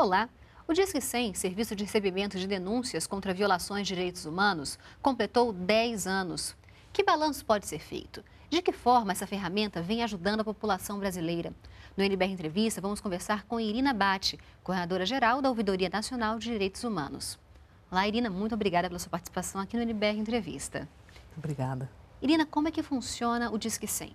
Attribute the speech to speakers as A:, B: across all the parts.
A: Olá! O Disque 100, Serviço de Recebimento de Denúncias contra Violações de Direitos Humanos, completou 10 anos. Que balanço pode ser feito? De que forma essa ferramenta vem ajudando a população brasileira? No NBR Entrevista, vamos conversar com Irina Bate, coordenadora-geral da Ouvidoria Nacional de Direitos Humanos. Olá, Irina, muito obrigada pela sua participação aqui no NBR Entrevista. Obrigada. Irina, como é que funciona o Disque 100?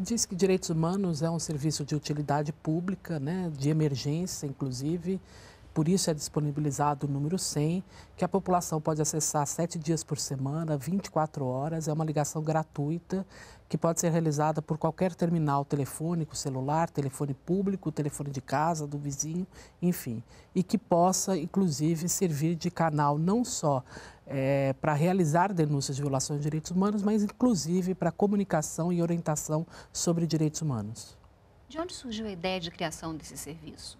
B: Diz que direitos humanos é um serviço de utilidade pública, né, de emergência, inclusive, por isso é disponibilizado o número 100, que a população pode acessar sete dias por semana, 24 horas. É uma ligação gratuita que pode ser realizada por qualquer terminal telefônico, celular, telefone público, telefone de casa, do vizinho, enfim. E que possa, inclusive, servir de canal não só é, para realizar denúncias de violações de direitos humanos, mas inclusive para comunicação e orientação sobre direitos humanos.
A: De onde surgiu a ideia de criação desse serviço?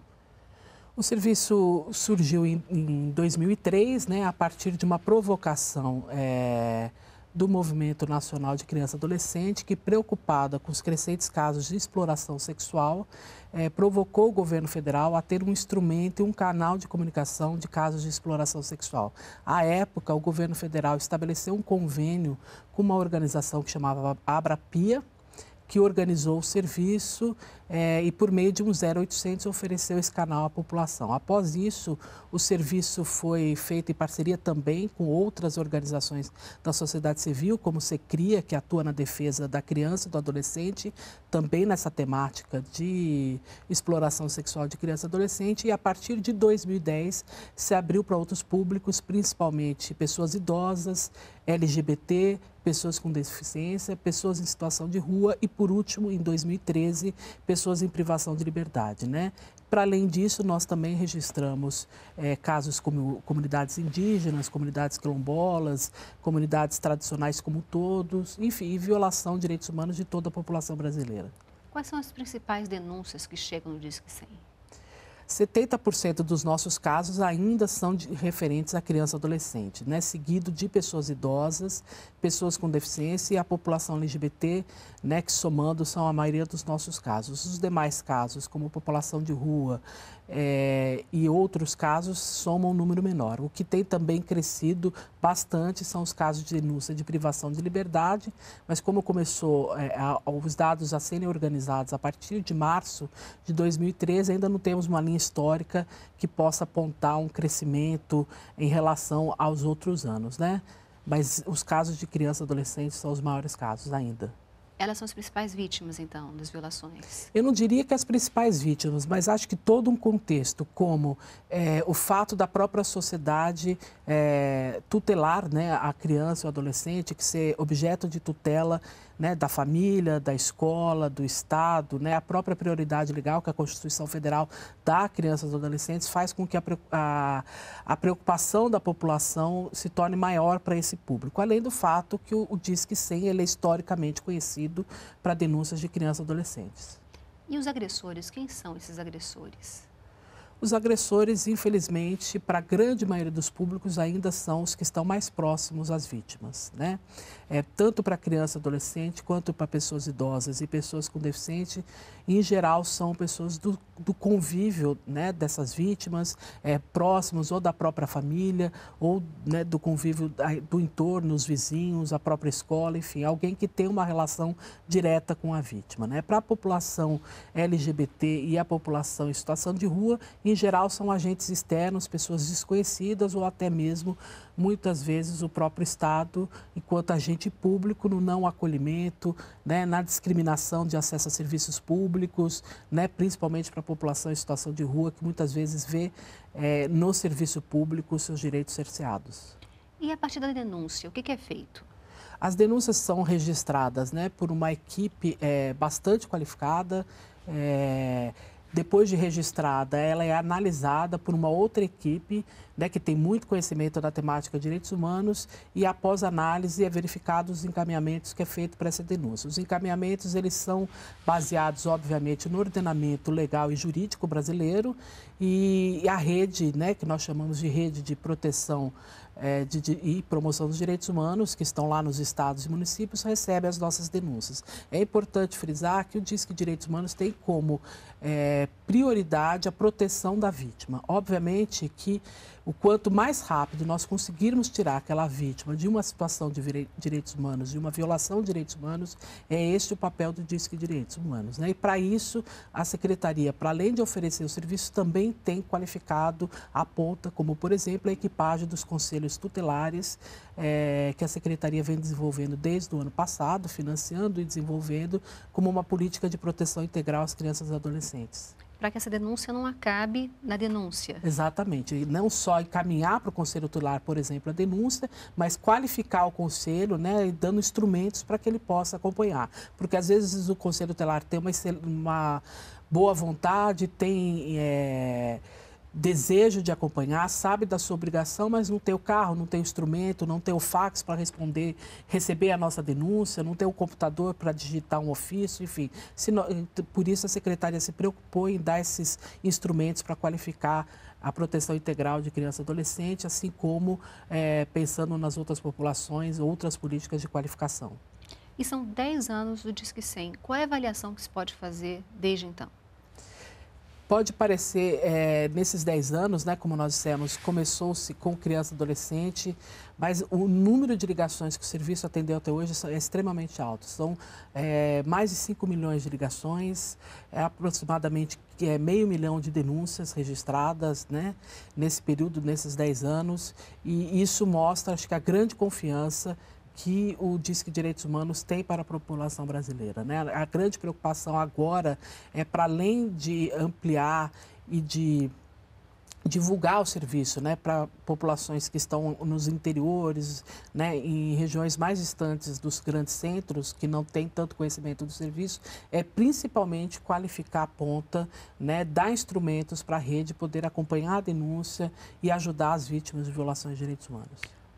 B: O serviço surgiu em, em 2003, né, a partir de uma provocação é, do Movimento Nacional de Criança e Adolescente, que, preocupada com os crescentes casos de exploração sexual, é, provocou o governo federal a ter um instrumento e um canal de comunicação de casos de exploração sexual. À época, o governo federal estabeleceu um convênio com uma organização que chamava Abrapia, que organizou o serviço é, e, por meio de um 0800, ofereceu esse canal à população. Após isso, o serviço foi feito em parceria também com outras organizações da sociedade civil, como o Secria, que atua na defesa da criança e do adolescente, também nessa temática de exploração sexual de criança e adolescente. E, a partir de 2010, se abriu para outros públicos, principalmente pessoas idosas, LGBT, pessoas com deficiência, pessoas em situação de rua e, por último, em 2013, pessoas em privação de liberdade. Né? Para além disso, nós também registramos é, casos como comunidades indígenas, comunidades quilombolas, comunidades tradicionais como todos, enfim, e violação de direitos humanos de toda a população brasileira.
A: Quais são as principais denúncias que chegam no Disque 100?
B: 70% dos nossos casos ainda são de, referentes a criança e adolescente, né? seguido de pessoas idosas, pessoas com deficiência e a população LGBT, né? que somando são a maioria dos nossos casos. Os demais casos, como população de rua, é, e outros casos somam um número menor. O que tem também crescido bastante são os casos de denúncia de privação de liberdade, mas como começou é, a, os dados a serem organizados a partir de março de 2013, ainda não temos uma linha histórica que possa apontar um crescimento em relação aos outros anos, né? Mas os casos de crianças e adolescentes são os maiores casos ainda.
A: Elas são as principais vítimas, então, das violações?
B: Eu não diria que as principais vítimas, mas acho que todo um contexto, como é, o fato da própria sociedade é, tutelar né, a criança ou adolescente, que ser objeto de tutela né, da família, da escola, do Estado, né, a própria prioridade legal que a Constituição Federal dá a crianças e adolescentes faz com que a, a, a preocupação da população se torne maior para esse público. Além do fato que o, o Disque 100 ele é historicamente conhecido para denúncias de crianças e adolescentes.
A: E os agressores? Quem são esses agressores?
B: Os agressores, infelizmente, para a grande maioria dos públicos, ainda são os que estão mais próximos às vítimas, né? É, tanto para criança, adolescente, quanto para pessoas idosas e pessoas com deficiência, em geral, são pessoas do, do convívio né, dessas vítimas, é, próximos ou da própria família, ou né, do convívio do entorno, os vizinhos, a própria escola, enfim, alguém que tem uma relação direta com a vítima, né? Para a população LGBT e a população em situação de rua, em geral, são agentes externos, pessoas desconhecidas ou até mesmo, muitas vezes, o próprio Estado, enquanto agente público, no não acolhimento, né, na discriminação de acesso a serviços públicos, né, principalmente para a população em situação de rua, que muitas vezes vê é, no serviço público seus direitos cerceados.
A: E a partir da denúncia, o que, que é feito?
B: As denúncias são registradas né, por uma equipe é, bastante qualificada. É depois de registrada, ela é analisada por uma outra equipe né, que tem muito conhecimento da temática de direitos humanos e após análise é verificado os encaminhamentos que é feito para essa denúncia. Os encaminhamentos eles são baseados, obviamente, no ordenamento legal e jurídico brasileiro e a rede, né, que nós chamamos de rede de proteção é, de, de, e Promoção dos Direitos Humanos, que estão lá nos estados e municípios, recebem as nossas denúncias. É importante frisar que o Disque Direitos Humanos tem como é, prioridade a proteção da vítima. Obviamente que o quanto mais rápido nós conseguirmos tirar aquela vítima de uma situação de direitos humanos, de uma violação de direitos humanos, é este o papel do Disque Direitos Humanos. Né? E para isso, a Secretaria, para além de oferecer o serviço, também tem qualificado a ponta, como por exemplo a equipagem dos conselhos tutelares, é, que a Secretaria vem desenvolvendo desde o ano passado, financiando e desenvolvendo como uma política de proteção integral às crianças e adolescentes
A: para que essa denúncia não acabe na denúncia.
B: Exatamente. E não só encaminhar para o conselho tutelar, por exemplo, a denúncia, mas qualificar o conselho, né, dando instrumentos para que ele possa acompanhar. Porque às vezes o conselho tutelar tem uma, uma boa vontade, tem. É desejo de acompanhar, sabe da sua obrigação, mas não tem o carro, não tem o instrumento, não tem o fax para responder, receber a nossa denúncia, não tem o computador para digitar um ofício, enfim. Eh, por isso a secretaria se preocupou em dar esses instrumentos para qualificar a proteção integral de criança e adolescente, assim como é, pensando nas outras populações, outras políticas de qualificação.
A: E são 10 anos do Disque 100. Qual é a avaliação que se pode fazer desde então?
B: Pode parecer, é, nesses 10 anos, né, como nós dissemos, começou-se com criança e adolescente, mas o número de ligações que o serviço atendeu até hoje é extremamente alto. São é, mais de 5 milhões de ligações, é aproximadamente é, meio milhão de denúncias registradas né, nesse período, nesses 10 anos, e isso mostra, acho que, a grande confiança que o Disque Direitos Humanos tem para a população brasileira. Né? A grande preocupação agora é, para além de ampliar e de divulgar o serviço né, para populações que estão nos interiores, né, em regiões mais distantes dos grandes centros, que não têm tanto conhecimento do serviço, é principalmente qualificar a ponta, né, dar instrumentos para a rede poder acompanhar a denúncia e ajudar as vítimas de violações de direitos humanos.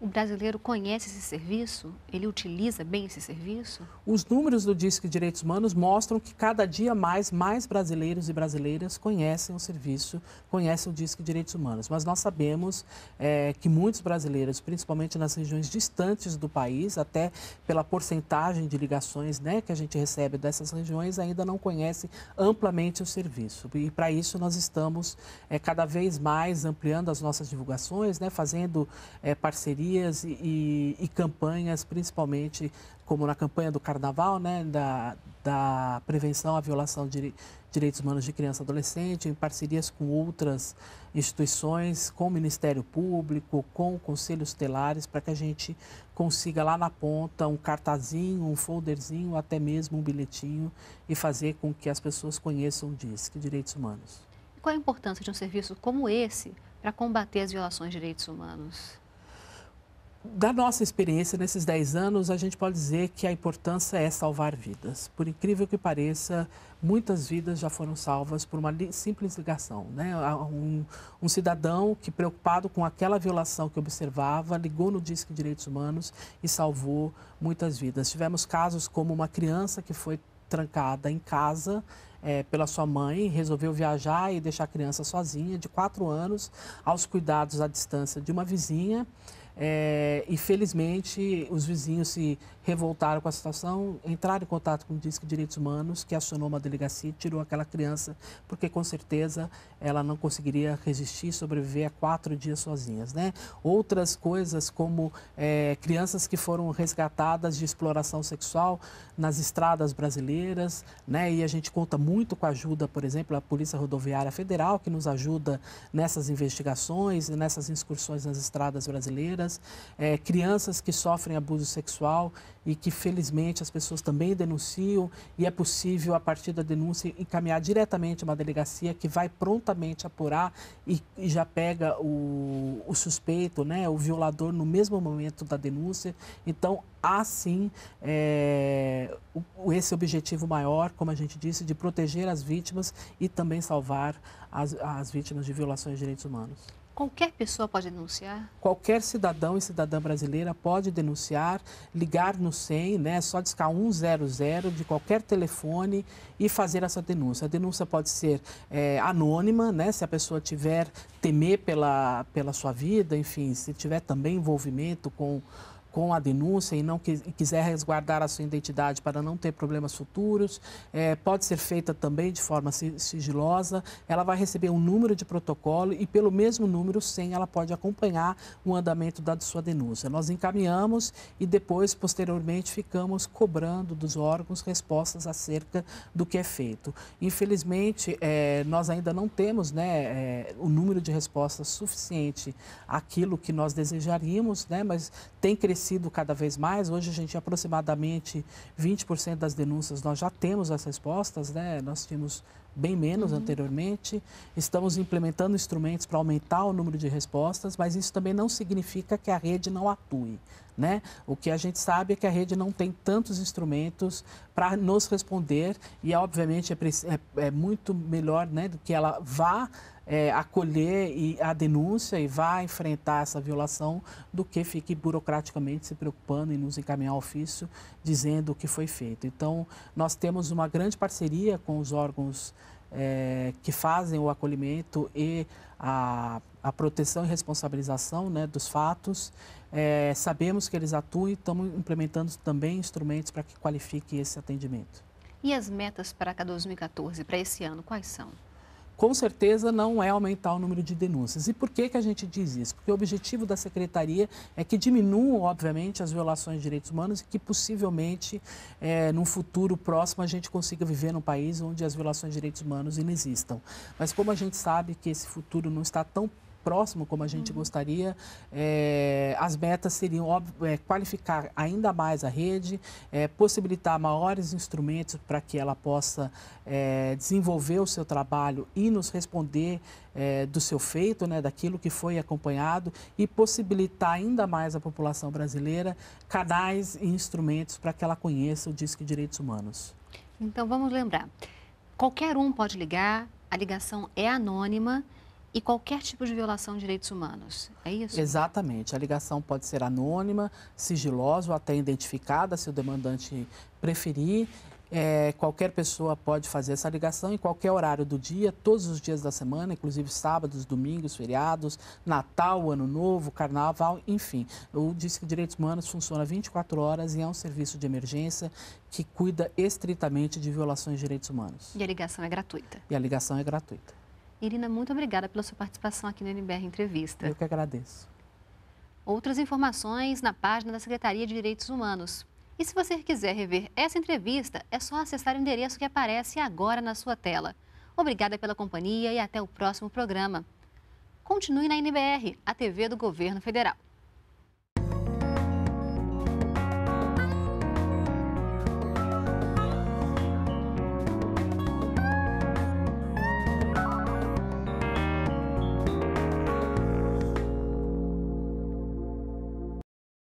A: O brasileiro conhece esse serviço? Ele utiliza bem esse serviço?
B: Os números do Disque Direitos Humanos mostram que cada dia mais, mais brasileiros e brasileiras conhecem o serviço, conhecem o Disque Direitos Humanos. Mas nós sabemos é, que muitos brasileiros, principalmente nas regiões distantes do país, até pela porcentagem de ligações né, que a gente recebe dessas regiões, ainda não conhecem amplamente o serviço. E para isso nós estamos é, cada vez mais ampliando as nossas divulgações, né, fazendo é, parcerias parcerias e, e, e campanhas, principalmente como na campanha do Carnaval, né, da, da prevenção à violação de direitos humanos de criança e adolescente, em parcerias com outras instituições, com o Ministério Público, com conselhos telares, para que a gente consiga lá na ponta um cartazinho, um folderzinho, até mesmo um bilhetinho e fazer com que as pessoas conheçam o DISC, Direitos Humanos.
A: Qual a importância de um serviço como esse para combater as violações de direitos humanos?
B: Da nossa experiência nesses 10 anos, a gente pode dizer que a importância é salvar vidas. Por incrível que pareça, muitas vidas já foram salvas por uma simples ligação. Né? Um, um cidadão que, preocupado com aquela violação que observava, ligou no Disque Direitos Humanos e salvou muitas vidas. Tivemos casos como uma criança que foi trancada em casa é, pela sua mãe, resolveu viajar e deixar a criança sozinha, de 4 anos, aos cuidados à distância de uma vizinha. É, e felizmente os vizinhos se revoltaram com a situação, entraram em contato com o Disque Direitos Humanos, que acionou uma delegacia e tirou aquela criança, porque com certeza ela não conseguiria resistir, sobreviver a quatro dias sozinhas. Né? Outras coisas, como é, crianças que foram resgatadas de exploração sexual nas estradas brasileiras, né? e a gente conta muito com a ajuda, por exemplo, da Polícia Rodoviária Federal, que nos ajuda nessas investigações, nessas incursões nas estradas brasileiras, é, crianças que sofrem abuso sexual e que felizmente as pessoas também denunciam e é possível a partir da denúncia encaminhar diretamente uma delegacia que vai prontamente apurar e, e já pega o, o, suspeito, né, o violador no mesmo momento da denúncia. Então há sim é, o, esse objetivo maior, como a gente disse, de proteger as vítimas e também salvar as, as vítimas de violações de direitos humanos.
A: Qualquer pessoa pode denunciar?
B: Qualquer cidadão e cidadã brasileira pode denunciar, ligar no 100, né? Só discar 100 de qualquer telefone e fazer essa denúncia. A denúncia pode ser é, anônima, né? Se a pessoa tiver temer pela, pela sua vida, enfim, se tiver também envolvimento com com a denúncia e não que, quiser resguardar a sua identidade para não ter problemas futuros, é, pode ser feita também de forma sigilosa. Ela vai receber um número de protocolo e, pelo mesmo número sem ela pode acompanhar o andamento da sua denúncia. Nós encaminhamos e depois, posteriormente, ficamos cobrando dos órgãos respostas acerca do que é feito. Infelizmente, é, nós ainda não temos né, é, o número de respostas suficiente àquilo que nós desejaríamos, né, mas tem crescido crescido cada vez mais. Hoje a gente é aproximadamente 20% das denúncias nós já temos as respostas, né? Nós tínhamos bem menos uhum. anteriormente. Estamos implementando instrumentos para aumentar o número de respostas, mas isso também não significa que a rede não atue. Né? O que a gente sabe é que a rede não tem tantos instrumentos para nos responder e, obviamente, é, é, é muito melhor né, do que ela vá é, acolher e, a denúncia e vá enfrentar essa violação do que fique burocraticamente se preocupando em nos encaminhar ofício dizendo o que foi feito. Então, nós temos uma grande parceria com os órgãos é, que fazem o acolhimento e a, a proteção e responsabilização né, dos fatos. É, sabemos que eles atuam e estamos implementando também instrumentos para que qualifique esse atendimento.
A: E as metas para 2014, para esse ano, quais são?
B: com certeza não é aumentar o número de denúncias. E por que, que a gente diz isso? Porque o objetivo da secretaria é que diminuam, obviamente, as violações de direitos humanos e que possivelmente, é, num futuro próximo, a gente consiga viver num país onde as violações de direitos humanos inexistam. Mas como a gente sabe que esse futuro não está tão próximo como a gente uhum. gostaria. É, as metas seriam óbvio, é, qualificar ainda mais a rede, é, possibilitar maiores instrumentos para que ela possa desenvolver o seu trabalho e nos responder do seu feito, né, daquilo que foi acompanhado e possibilitar ainda mais a população brasileira canais e instrumentos para que ela conheça o Disque Direitos Humanos.
A: Então vamos lembrar, qualquer um pode ligar, a ligação é anônima e qualquer tipo de violação de direitos humanos. É isso?
B: Exatamente. A ligação pode ser anônima, sigilosa ou até identificada, se o demandante preferir. É, qualquer pessoa pode fazer essa ligação em qualquer horário do dia, todos os dias da semana, inclusive sábados, domingos, feriados, Natal, Ano Novo, Carnaval, enfim. O Disque Direitos Humanos funciona 24 horas e é um serviço de emergência que cuida estritamente de violações de direitos humanos.
A: E a ligação é gratuita?
B: E a ligação é gratuita.
A: Irina, muito obrigada pela sua participação aqui no NBR Entrevista.
B: Eu que agradeço.
A: Outras informações na página da Secretaria de Direitos Humanos. E se você quiser rever essa entrevista, é só acessar o endereço que aparece agora na sua tela. Obrigada pela companhia e até o próximo programa. Continue na NBR, a TV do Governo Federal.